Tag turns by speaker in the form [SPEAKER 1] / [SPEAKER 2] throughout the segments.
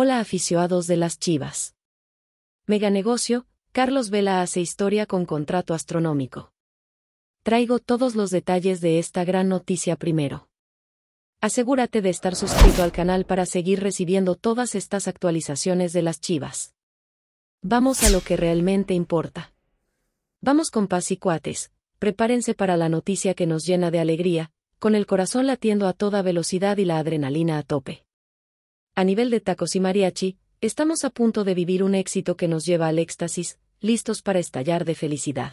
[SPEAKER 1] Hola aficionados de las Chivas. Meganegocio, Carlos Vela hace historia con contrato astronómico. Traigo todos los detalles de esta gran noticia primero. Asegúrate de estar suscrito al canal para seguir recibiendo todas estas actualizaciones de las Chivas. Vamos a lo que realmente importa. Vamos con paz y cuates, prepárense para la noticia que nos llena de alegría, con el corazón latiendo a toda velocidad y la adrenalina a tope. A nivel de tacos y mariachi, estamos a punto de vivir un éxito que nos lleva al éxtasis, listos para estallar de felicidad.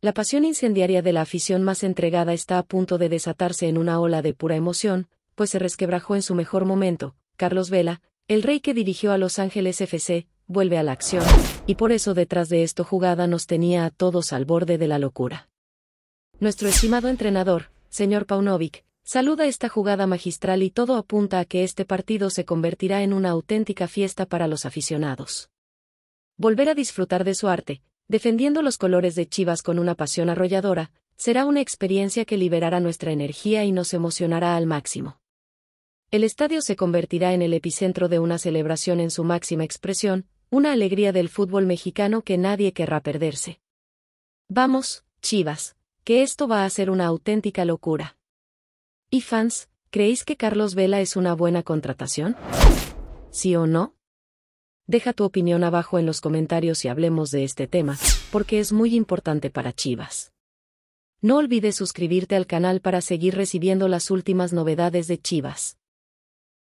[SPEAKER 1] La pasión incendiaria de la afición más entregada está a punto de desatarse en una ola de pura emoción, pues se resquebrajó en su mejor momento, Carlos Vela, el rey que dirigió a Los Ángeles FC, vuelve a la acción, y por eso detrás de esto jugada nos tenía a todos al borde de la locura. Nuestro estimado entrenador, señor Paunovic, Saluda esta jugada magistral y todo apunta a que este partido se convertirá en una auténtica fiesta para los aficionados. Volver a disfrutar de su arte, defendiendo los colores de Chivas con una pasión arrolladora, será una experiencia que liberará nuestra energía y nos emocionará al máximo. El estadio se convertirá en el epicentro de una celebración en su máxima expresión, una alegría del fútbol mexicano que nadie querrá perderse. Vamos, Chivas, que esto va a ser una auténtica locura. Y fans, ¿creéis que Carlos Vela es una buena contratación? ¿Sí o no? Deja tu opinión abajo en los comentarios y hablemos de este tema, porque es muy importante para Chivas. No olvides suscribirte al canal para seguir recibiendo las últimas novedades de Chivas.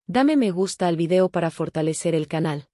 [SPEAKER 1] Dame me gusta al video para fortalecer el canal.